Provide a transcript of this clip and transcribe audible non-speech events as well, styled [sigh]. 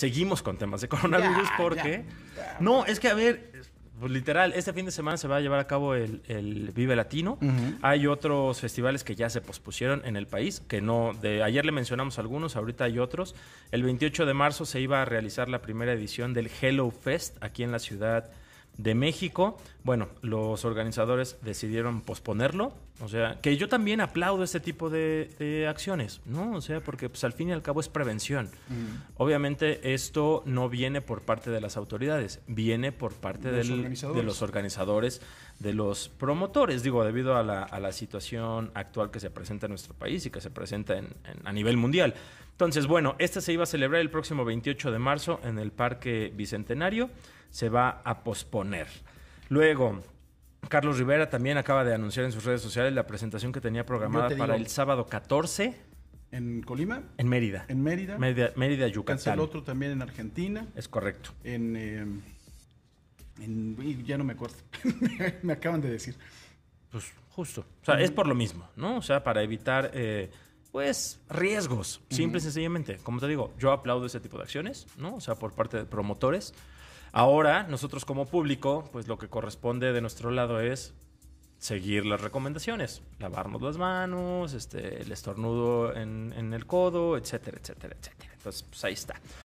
seguimos con temas de coronavirus porque... No, es que a ver, pues, literal, este fin de semana se va a llevar a cabo el, Vive Latino. Hay otros festivales que ya se pospusieron en el país, que no, de ayer le mencionamos algunos, ahorita hay otros. El 28 de marzo se iba a realizar la primera edición del Hello Fest aquí en la ciudad de México. Bueno, los organizadores decidieron posponerlo. O sea, que yo también aplaudo este tipo de, acciones, ¿no? O sea, porque pues, al fin y al cabo es prevención. Obviamente esto no viene por parte de las autoridades, viene por parte de los organizadores, de los promotores, digo, debido a la, situación actual que se presenta en nuestro país y que se presenta a nivel mundial. Entonces, bueno, esta se iba a celebrar el próximo 28 de marzo en el Parque Bicentenario se va a posponer. Luego, Carlos Rivera también acaba de anunciar en sus redes sociales la presentación que tenía programada para el sábado 14. ¿En Colima? En Mérida. En Mérida. Mérida, Mérida Yucatán. Canceló otro también en Argentina. Es correcto. En, eh, ya no me acuerdo. [laughs] me acaban de decir. Pues justo. O sea, es por lo mismo, ¿no? O sea, para evitar, eh, pues, riesgos, simple y sencillamente. Como te digo, yo aplaudo ese tipo de acciones, ¿no? O sea, por parte de promotores. Ahora, nosotros como público, pues lo que corresponde de nuestro lado es seguir las recomendaciones, lavarnos las manos, este, el estornudo en, en el codo, etcétera, etcétera, etcétera. Entonces, pues ahí está.